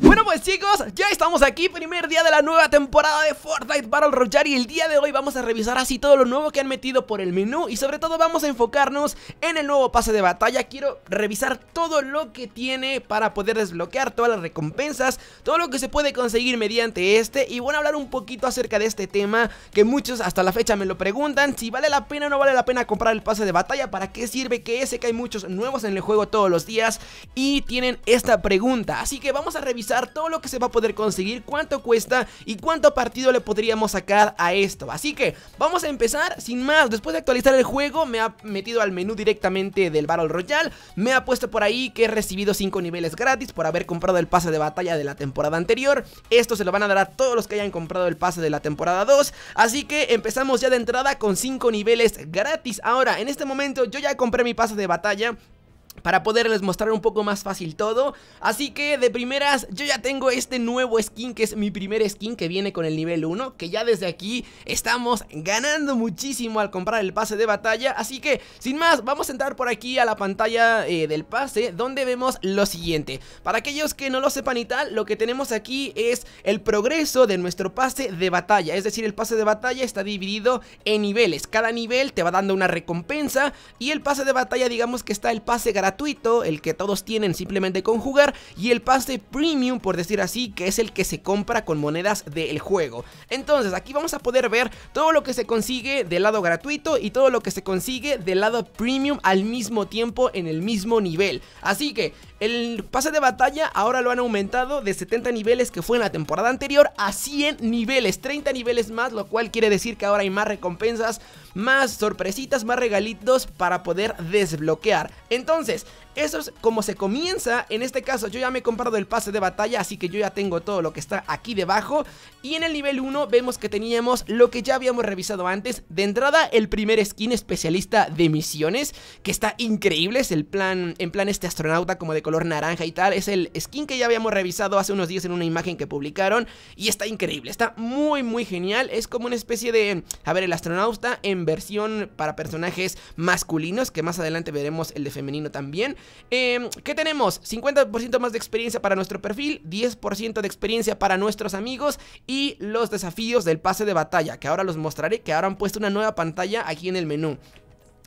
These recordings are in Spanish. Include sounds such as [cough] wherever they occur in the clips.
Bueno pues chicos, ya estamos aquí, primer día de la nueva temporada de Fortnite Battle Royale Y el día de hoy vamos a revisar así todo lo nuevo que han metido por el menú Y sobre todo vamos a enfocarnos en el nuevo pase de batalla Quiero revisar todo lo que tiene para poder desbloquear todas las recompensas Todo lo que se puede conseguir mediante este Y bueno, hablar un poquito acerca de este tema Que muchos hasta la fecha me lo preguntan Si vale la pena o no vale la pena comprar el pase de batalla Para qué sirve que ese que hay muchos nuevos en el juego todos los días Y tienen esta pregunta Así que vamos a revisar todo lo que se va a poder conseguir, cuánto cuesta y cuánto partido le podríamos sacar a esto. Así que vamos a empezar sin más. Después de actualizar el juego, me ha metido al menú directamente del Battle Royale. Me ha puesto por ahí que he recibido 5 niveles gratis por haber comprado el pase de batalla de la temporada anterior. Esto se lo van a dar a todos los que hayan comprado el pase de la temporada 2. Así que empezamos ya de entrada con 5 niveles gratis. Ahora, en este momento yo ya compré mi pase de batalla para poderles mostrar un poco más fácil todo Así que de primeras yo ya tengo este nuevo skin que es mi primer skin que viene con el nivel 1 Que ya desde aquí estamos ganando muchísimo al comprar el pase de batalla Así que sin más vamos a entrar por aquí a la pantalla eh, del pase donde vemos lo siguiente Para aquellos que no lo sepan y tal lo que tenemos aquí es el progreso de nuestro pase de batalla Es decir el pase de batalla está dividido en niveles Cada nivel te va dando una recompensa y el pase de batalla digamos que está el pase gratuito gratuito, el que todos tienen simplemente con jugar, y el pase premium, por decir así, que es el que se compra con monedas del juego. Entonces, aquí vamos a poder ver todo lo que se consigue del lado gratuito y todo lo que se consigue del lado premium al mismo tiempo en el mismo nivel. Así que el pase de batalla ahora lo han aumentado de 70 niveles que fue en la temporada anterior a 100 niveles, 30 niveles más, lo cual quiere decir que ahora hay más recompensas más sorpresitas, más regalitos para poder desbloquear. Entonces, eso es como se comienza, en este caso yo ya me he comprado el pase de batalla, así que yo ya tengo todo lo que está aquí debajo. Y en el nivel 1 vemos que teníamos lo que ya habíamos revisado antes, de entrada el primer skin especialista de misiones, que está increíble, es el plan, en plan este astronauta como de color naranja y tal, es el skin que ya habíamos revisado hace unos días en una imagen que publicaron y está increíble, está muy muy genial, es como una especie de, a ver, el astronauta en versión para personajes masculinos, que más adelante veremos el de femenino también, eh, ¿Qué tenemos? 50% más de experiencia para nuestro perfil, 10% de experiencia para nuestros amigos y los desafíos del pase de batalla, que ahora los mostraré, que ahora han puesto una nueva pantalla aquí en el menú.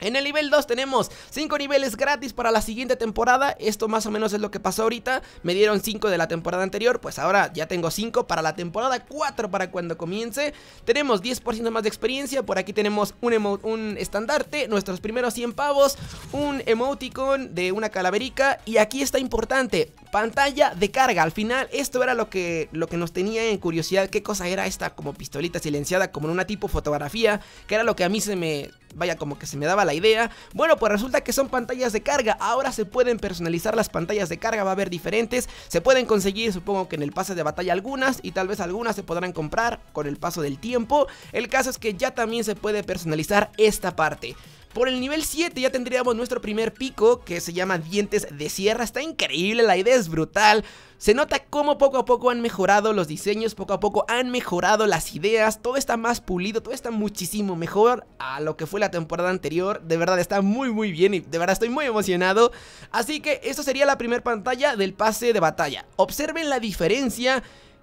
En el nivel 2 tenemos 5 niveles gratis para la siguiente temporada, esto más o menos es lo que pasó ahorita, me dieron 5 de la temporada anterior, pues ahora ya tengo 5 para la temporada 4 para cuando comience, tenemos 10% más de experiencia, por aquí tenemos un, estandarte, nuestros primeros 100 pavos, un emoticon de una calaverica y aquí está importante, Pantalla de carga, al final esto era lo que, lo que nos tenía en curiosidad, qué cosa era esta como pistolita silenciada, como en una tipo fotografía, que era lo que a mí se me, vaya como que se me daba la idea. Bueno, pues resulta que son pantallas de carga, ahora se pueden personalizar las pantallas de carga, va a haber diferentes, se pueden conseguir supongo que en el pase de batalla algunas y tal vez algunas se podrán comprar con el paso del tiempo. El caso es que ya también se puede personalizar esta parte. Por el nivel 7 ya tendríamos nuestro primer pico que se llama Dientes de Sierra. Está increíble la idea, es brutal. Se nota cómo poco a poco han mejorado los diseños, poco a poco han mejorado las ideas, todo está más pulido, todo está muchísimo mejor a lo que fue la temporada anterior. De verdad está muy muy bien y de verdad estoy muy emocionado. Así que eso sería la primera pantalla del pase de batalla. Observen la diferencia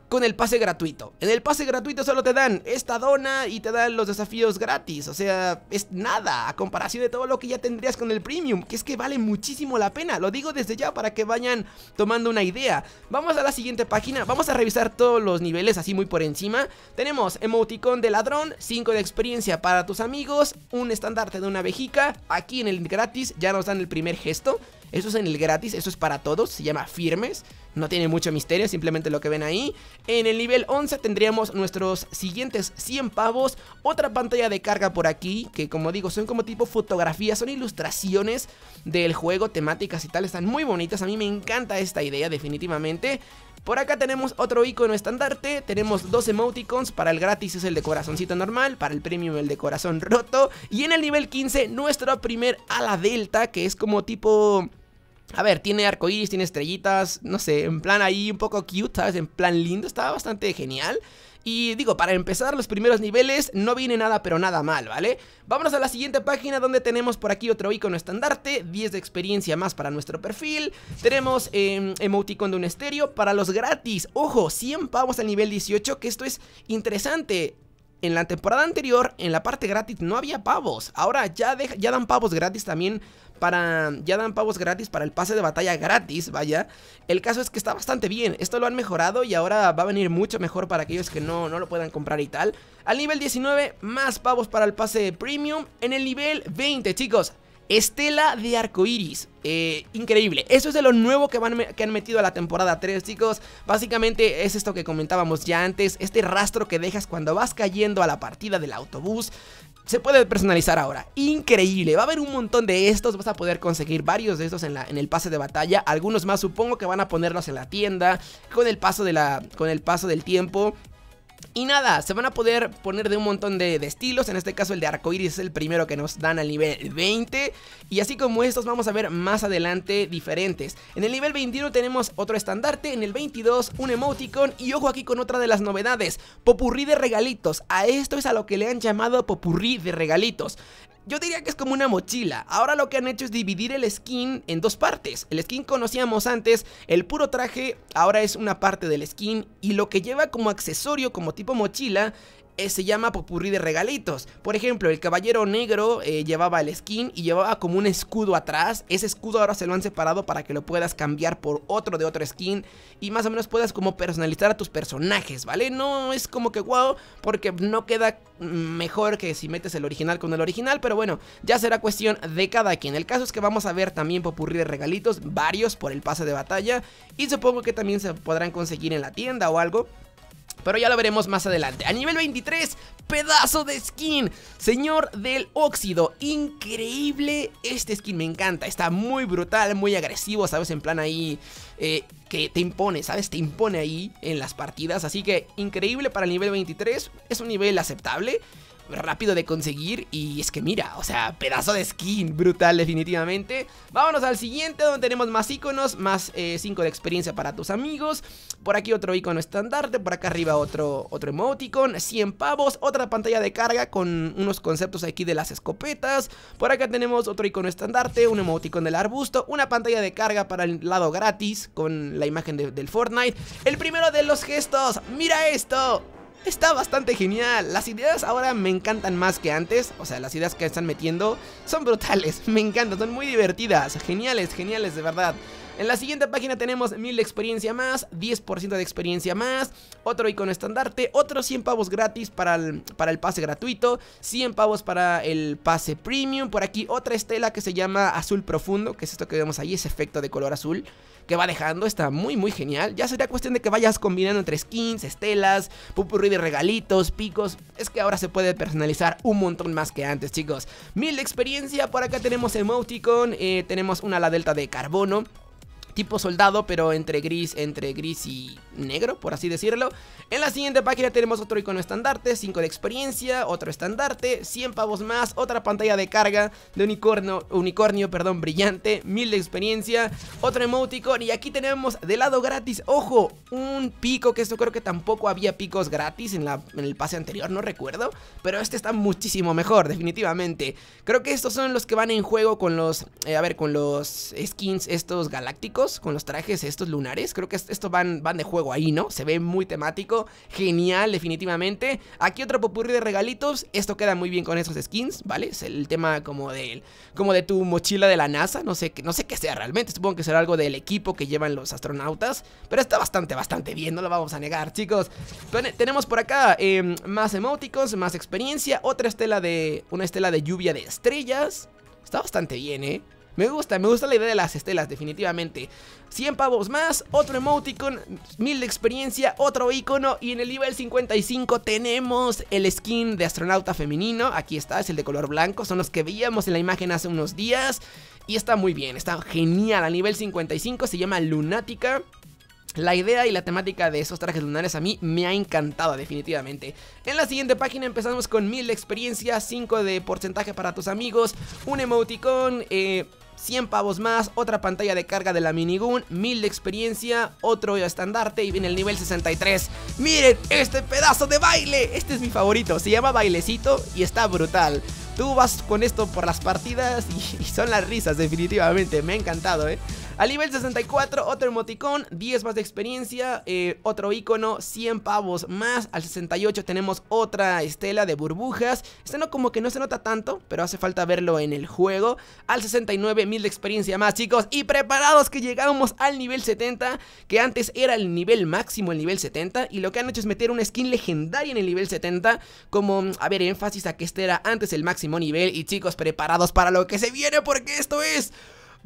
con el pase gratuito. En el pase gratuito solo te dan esta dona y te dan los desafíos gratis. O sea, es nada a comparación de todo lo que ya tendrías con el premium, que es que vale muchísimo la pena. Lo digo desde ya para que vayan tomando una idea. Vamos a la siguiente página, vamos a revisar todos los niveles así muy por encima. Tenemos emoticón de ladrón, 5 de experiencia para tus amigos, un estandarte de una vejica. Aquí en el gratis ya nos dan el primer gesto. Eso es en el gratis, eso es para todos, se llama firmes. No tiene mucho misterio, simplemente lo que ven ahí. En el nivel 11 tendríamos nuestros siguientes 100 pavos. Otra pantalla de carga por aquí, que como digo, son como tipo fotografías, son ilustraciones del juego, temáticas y tal. Están muy bonitas, a mí me encanta esta idea definitivamente. Por acá tenemos otro icono estandarte, tenemos dos emoticons, para el gratis es el de corazoncito normal, para el premium el de corazón roto. Y en el nivel 15 nuestro primer ala delta, que es como tipo a ver, tiene arcoíris, tiene estrellitas, no sé, en plan ahí un poco cute, ¿sabes? En plan lindo, estaba bastante genial. Y digo, para empezar los primeros niveles no viene nada pero nada mal, ¿vale? Vámonos a la siguiente página donde tenemos por aquí otro icono estandarte, 10 de experiencia más para nuestro perfil, tenemos em, emoticón de un estéreo para los gratis, ojo, 100 pavos al nivel 18, que esto es interesante, en la temporada anterior, en la parte gratis, no había pavos. Ahora ya, ya dan pavos gratis también para... Ya dan pavos gratis para el pase de batalla gratis, vaya. El caso es que está bastante bien. Esto lo han mejorado y ahora va a venir mucho mejor para aquellos que no, no lo puedan comprar y tal. Al nivel 19, más pavos para el pase premium. En el nivel 20, chicos, Estela de Arcoiris. Eh, increíble. Eso es de lo nuevo que, van, que han metido a la temporada 3, chicos. Básicamente es esto que comentábamos ya antes. Este rastro que dejas cuando vas cayendo a la partida del autobús se puede personalizar ahora. Increíble. Va a haber un montón de estos. Vas a poder conseguir varios de estos en, la, en el pase de batalla. Algunos más supongo que van a ponerlos en la tienda. Con el paso, de la, con el paso del tiempo. Y nada, se van a poder poner de un montón de, estilos, en este caso el de arcoiris es el primero que nos dan al nivel 20. Y así como estos vamos a ver más adelante diferentes. En el nivel 21 tenemos otro estandarte, en el 22 un emoticon y ojo aquí con otra de las novedades, popurrí de regalitos. A esto es a lo que le han llamado popurrí de regalitos. Yo diría que es como una mochila. Ahora lo que han hecho es dividir el skin en dos partes. El skin conocíamos antes, el puro traje ahora es una parte del skin y lo que lleva como accesorio, como tipo mochila, eh, se llama popurrí de regalitos. Por ejemplo, el caballero negro eh, llevaba el skin y llevaba como un escudo atrás. Ese escudo ahora se lo han separado para que lo puedas cambiar por otro de otro skin y más o menos puedas como personalizar a tus personajes, ¿vale? No es como que wow, porque no queda mejor que si metes el original con el original, pero bueno, ya será cuestión de cada quien. El caso es que vamos a ver también popurrí de regalitos, varios por el pase de batalla y supongo que también se podrán conseguir en la tienda o algo pero ya lo veremos más adelante. A nivel 23, pedazo de skin, señor del óxido, increíble este skin, me encanta, está muy brutal, muy agresivo, sabes, en plan ahí... Eh, que te impone, ¿sabes? Te impone ahí en las partidas. Así que increíble para el nivel 23. Es un nivel aceptable rápido de conseguir. Y es que mira, o sea, pedazo de skin, brutal definitivamente. Vámonos al siguiente donde tenemos más iconos, más 5 eh, de experiencia para tus amigos. Por aquí otro icono estandarte, por acá arriba otro, otro emoticon, 100 pavos, otra pantalla de carga con unos conceptos aquí de las escopetas. Por acá tenemos otro icono estandarte, un emoticon del arbusto, una pantalla de carga para el lado gratis con la imagen del Fortnite. El primero de los gestos, mira esto está bastante genial. Las ideas ahora me encantan más que antes. O sea, las ideas que están metiendo son brutales. [laughs] Me encantan, son muy divertidas. Geniales, geniales, de verdad. En la siguiente página tenemos 1000 de experiencia más, 10% de experiencia más, otro icono estandarte, otros 100 pavos gratis para el, para el pase gratuito, 100 pavos para el pase premium, por aquí otra estela que se llama azul profundo, que es esto que vemos ahí, ese efecto de color azul que va dejando está muy, muy genial. Ya sería cuestión de que vayas combinando entre skins, estelas, pupurri de regalitos, picos. Es que ahora se puede personalizar un montón más que antes, chicos. Mil de experiencia, por acá tenemos emoticon, eh, tenemos una ala delta de carbono tipo soldado, pero entre gris, entre gris y negro, por así decirlo. En la siguiente página tenemos otro icono estandarte, 5 de experiencia, otro estandarte, 100 pavos más, otra pantalla de carga de unicornio, unicornio perdón, brillante, 1000 de experiencia, otro emoticon y aquí tenemos de lado gratis, ojo, un pico que esto creo que tampoco había picos gratis en, la, en el pase anterior, no recuerdo, pero este está muchísimo mejor, definitivamente. Creo que estos son los que van en juego con los, eh, a ver, con los skins estos galácticos con los trajes estos lunares. Creo que estos van, van de juego ahí, ¿no? Se ve muy temático. Genial, definitivamente. Aquí otro popurri de regalitos. Esto queda muy bien con esos skins, ¿vale? Es el tema como de, como de tu mochila de la NASA. No sé, no sé qué sea realmente. Supongo que será algo del equipo que llevan los astronautas. Pero está bastante, bastante bien. No lo vamos a negar, chicos. tenemos por acá em, más emóticos, más experiencia. Otra estela de... Una estela de lluvia de estrellas. Está bastante bien, ¿eh? Me gusta, me gusta la idea de las estelas, definitivamente. 100 pavos más, otro emoticon, 1000 de experiencia, otro icono. Y en el nivel 55 tenemos el skin de astronauta femenino. Aquí está, es el de color blanco. Son los que veíamos en la imagen hace unos días. Y está muy bien, está genial. A nivel 55 se llama Lunática. La idea y la temática de esos trajes lunares a mí me ha encantado definitivamente. En la siguiente página empezamos con 1000 experiencia, 5 de porcentaje para tus amigos, un emoticon, eh, 100 pavos más, otra pantalla de carga de la minigun, 1000 de experiencia, otro estandarte y viene el nivel 63. ¡Miren este pedazo de baile! Este es mi favorito, se llama bailecito y está brutal. Tú vas con esto por las partidas y, y son las risas definitivamente, me ha encantado, ¿eh? Al nivel 64, otro emoticón, 10 más de experiencia, eh, otro icono, 100 pavos más. Al 68 tenemos otra estela de burbujas. Este no como que no se nota tanto, pero hace falta verlo en el juego. Al 69, 1000 de experiencia más, chicos. Y preparados que llegamos al nivel 70, que antes era el nivel máximo, el nivel 70. Y lo que han hecho es meter una skin legendaria en el nivel 70, como, a ver, énfasis a que este era antes el máximo nivel. Y chicos, preparados para lo que se viene, porque esto es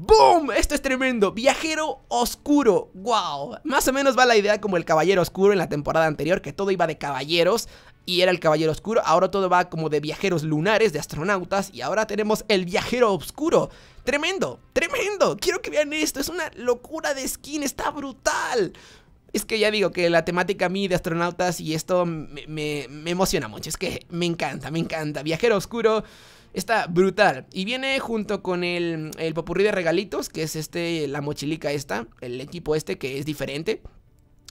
¡Boom! Esto es tremendo. Viajero oscuro. ¡Wow! Más o menos va la idea como el caballero oscuro en la temporada anterior, que todo iba de caballeros y era el caballero oscuro. Ahora todo va como de viajeros lunares, de astronautas y ahora tenemos el viajero oscuro. Tremendo, tremendo. Quiero que vean esto. Es una locura de skin. Está brutal. Es que ya digo que la temática a mí de astronautas y esto me, me emociona mucho. Es que me encanta, me encanta. Viajero oscuro. Está brutal. Y viene junto con el, el popurrí de regalitos, que es este, la mochilica esta, el equipo este que es diferente.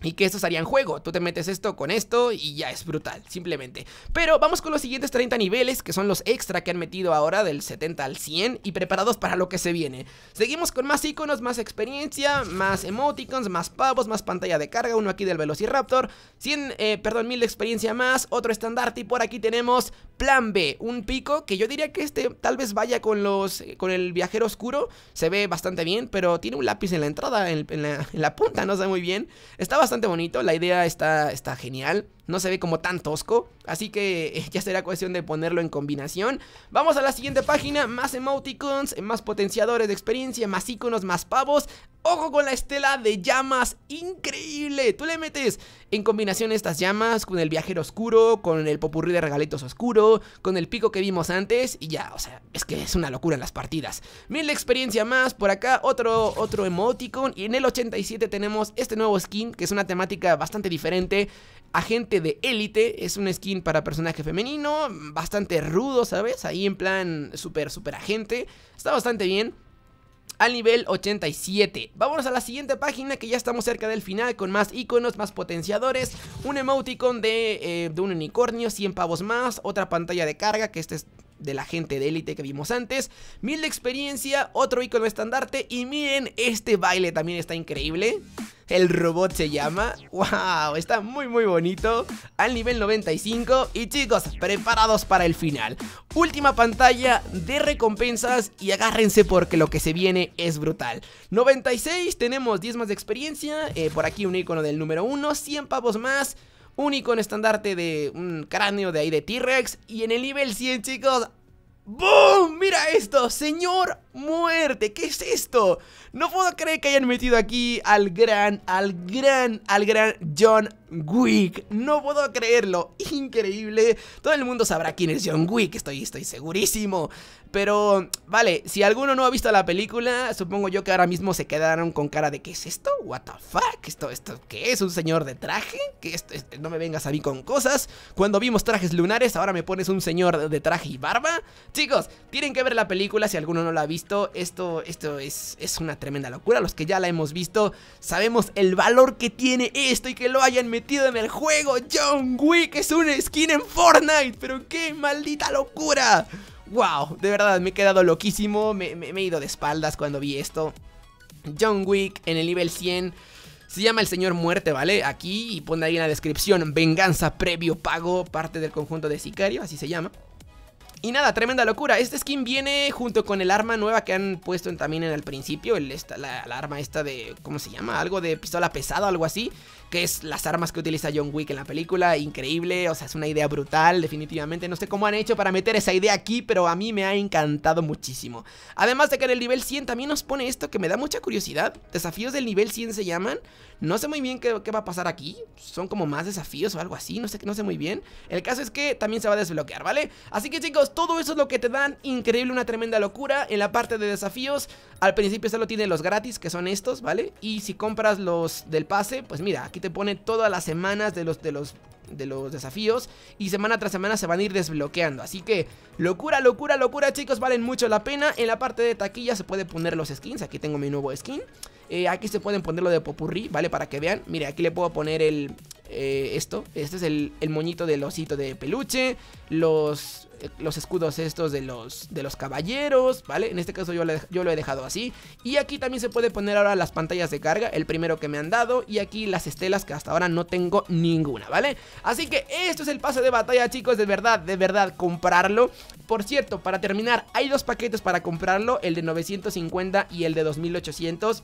Y que esto harían en juego. Tú te metes esto con esto y ya es brutal, simplemente. Pero vamos con los siguientes 30 niveles, que son los extra que han metido ahora del 70 al 100 y preparados para lo que se viene. Seguimos con más iconos, más experiencia, más emoticons, más pavos, más pantalla de carga. Uno aquí del Velociraptor. 100, eh, perdón, 1000 de experiencia más, otro estándar Y por aquí tenemos Plan B, un pico que yo diría que este tal vez vaya con, los, eh, con el viajero oscuro. Se ve bastante bien, pero tiene un lápiz en la entrada, en, la, punta, no sé muy bien. Estaba bastante bonito, la idea está, está genial no se ve como tan tosco. Así que [laughs] ya será cuestión de ponerlo en combinación. Vamos a la siguiente página, más emoticons, más potenciadores de experiencia, más iconos, más pavos. Ojo con la estela de llamas, increíble. Tú le metes en combinación estas llamas con el viajero oscuro, con el popurrí de regalitos oscuro, con el pico que vimos antes y ya, o sea, es que es una locura en las partidas. Mil experiencia más, por acá otro, otro emoticon y en el 87 tenemos este nuevo skin que es una temática bastante diferente. Agente de élite es un skin para personaje femenino, bastante rudo, ¿sabes? Ahí en plan súper, súper agente. Está bastante bien al nivel 87. Vámonos a la siguiente página que ya estamos cerca del final con más iconos, más potenciadores, un emoticon de, eh, un unicornio, 100 pavos más, otra pantalla de carga que este es de la gente de élite que vimos antes, Mil de experiencia, otro icono estandarte y miren, este baile también está increíble. El robot se llama. ¡Wow! Está muy muy bonito. Al nivel 95. Y chicos, preparados para el final. Última pantalla de recompensas y agárrense porque lo que se viene es brutal. 96, tenemos 10 más de experiencia. Eh, por aquí un icono del número 1. 100 pavos más un icono estandarte de un cráneo de ahí de T-Rex. Y en el nivel 100, chicos, ¡Boom! ¡Mira esto! ¡Señor Muerte! ¿Qué es esto? No puedo creer que hayan metido aquí al gran, al gran, al gran John Wick. No puedo creerlo. Increíble. Todo el mundo sabrá quién es John Wick. Estoy, estoy segurísimo. Pero, vale, si alguno no ha visto la película, supongo yo que ahora mismo se quedaron con cara de ¿qué es esto? ¿What the fuck? ¿Esto, esto qué es? ¿Un señor de traje? que esto, No me vengas a mí con cosas. Cuando vimos trajes lunares, ahora me pones un señor de traje y barba. Chicos, tienen que ver la película si alguno no la ha visto. Esto, esto es, es una tremenda locura. Los que ya la hemos visto, sabemos el valor que tiene esto y que lo hayan metido metido en el juego John Wick es un skin en Fortnite Pero qué maldita locura Wow, de verdad me he quedado loquísimo me, he ido de espaldas cuando vi esto John Wick en el nivel 100 se llama El Señor Muerte, ¿vale? Aquí y pone ahí en la descripción Venganza previo pago, parte del conjunto de Sicario, así se llama y nada, tremenda locura. Este skin viene junto con el arma nueva que han puesto también en el principio. El, la, arma esta de, ¿cómo se llama? Algo de pistola pesada, algo así. Que es las armas que utiliza John Wick en la película. Increíble, o sea, es una idea brutal, definitivamente. No sé cómo han hecho para meter esa idea aquí, pero a mí me ha encantado muchísimo. Además de que en el nivel 100 también nos pone esto que me da mucha curiosidad. Desafíos del nivel 100 se llaman. No sé muy bien qué, qué va a pasar aquí. Son como más desafíos o algo así, no sé, no sé muy bien. El caso es que también se va a desbloquear, ¿vale? Así que chicos todo eso es lo que te dan, increíble, una tremenda locura En la parte de desafíos, al principio solo tienen los gratis, que son estos, ¿vale? Y si compras los del pase, pues mira, aquí te pone todas las semanas de los, de los de los desafíos y semana tras semana se van a ir desbloqueando. Así que locura, locura, locura chicos, valen mucho la pena. En la parte de taquilla se puede poner los skins, aquí tengo mi nuevo skin. Eh, aquí se pueden poner lo de Popurrí, ¿vale? Para que vean, mire, aquí le puedo poner el, eh, esto. Este es el, moñito del osito de peluche. Los, los escudos estos de los, de los caballeros, ¿vale? En este caso yo, yo lo he dejado así. Y aquí también se puede poner ahora las pantallas de carga, el primero que me han dado. Y aquí las estelas que hasta ahora no tengo ninguna, ¿vale? Así que esto es el paso de batalla, chicos. De verdad, de verdad, comprarlo. Por cierto, para terminar, hay dos paquetes para comprarlo. El de 950 y el de 2800.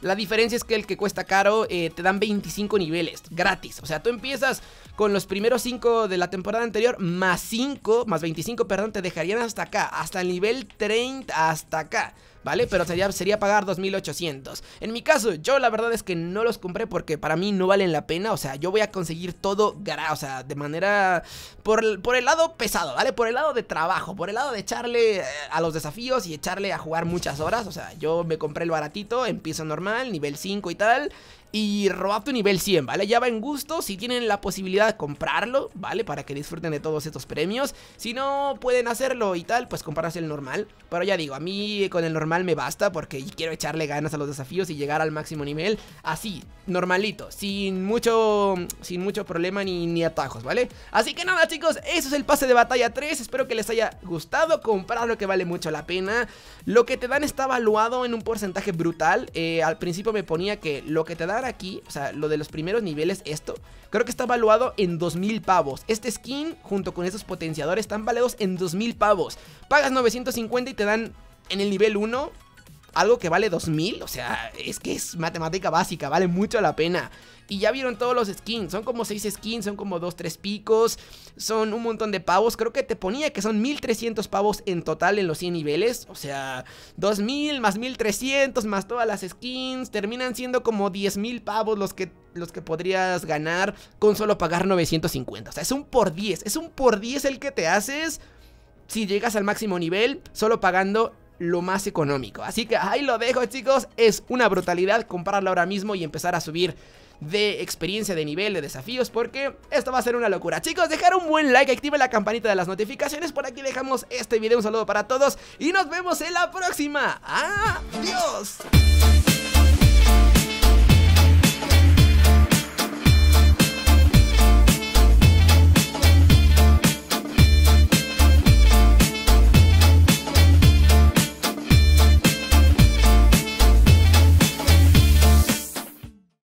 La diferencia es que el que cuesta caro eh, te dan 25 niveles gratis. O sea, tú empiezas con los primeros 5 de la temporada anterior, más 5, más 25, perdón, te dejarían hasta acá, hasta el nivel 30, hasta acá. ¿vale? Pero sería, sería pagar 2.800. En mi caso, yo la verdad es que no los compré porque para mí no valen la pena. O sea, yo voy a conseguir todo, o sea, de manera... Por, por el lado pesado, ¿vale? Por el lado de trabajo, por el lado de echarle eh, a los desafíos y echarle a jugar muchas horas. O sea, yo me compré el baratito, empiezo normal, nivel 5 y tal y tu nivel 100, ¿vale? Ya va en gusto, si tienen la posibilidad de comprarlo, ¿vale? Para que disfruten de todos estos premios. Si no pueden hacerlo y tal, pues comprarse el normal. Pero ya digo, a mí con el normal me basta porque quiero echarle ganas a los desafíos y llegar al máximo nivel así, normalito, sin mucho, sin mucho problema ni, atajos, ¿vale? Así que nada, chicos, eso es el pase de batalla 3. Espero que les haya gustado. Comprarlo que vale mucho la pena. Lo que te dan está Evaluado en un porcentaje brutal. Eh, al principio me ponía que lo que te dan aquí, o sea, lo de los primeros niveles, esto, creo que está valuado en 2000 pavos. Este skin, junto con esos potenciadores, están valuados en 2000 pavos. Pagas 950 y te dan en el nivel 1 algo que vale 2000, o sea, es que es matemática básica, vale mucho la pena. Y ya vieron todos los skins, son como 6 skins, son como 2, 3 picos, son un montón de pavos, creo que te ponía que son 1300 pavos en total en los 100 niveles, o sea, 2000 más 1300 más todas las skins, terminan siendo como 10000 pavos los que los que podrías ganar con solo pagar 950, o sea, es un por 10, es un por 10 el que te haces si llegas al máximo nivel solo pagando lo más económico. Así que ahí lo dejo chicos, es una brutalidad comprarlo ahora mismo y empezar a subir de experiencia, de nivel, de desafíos Porque esto va a ser una locura Chicos, dejar un buen like, activen la campanita de las notificaciones Por aquí dejamos este video, un saludo para todos Y nos vemos en la próxima ¡Adiós!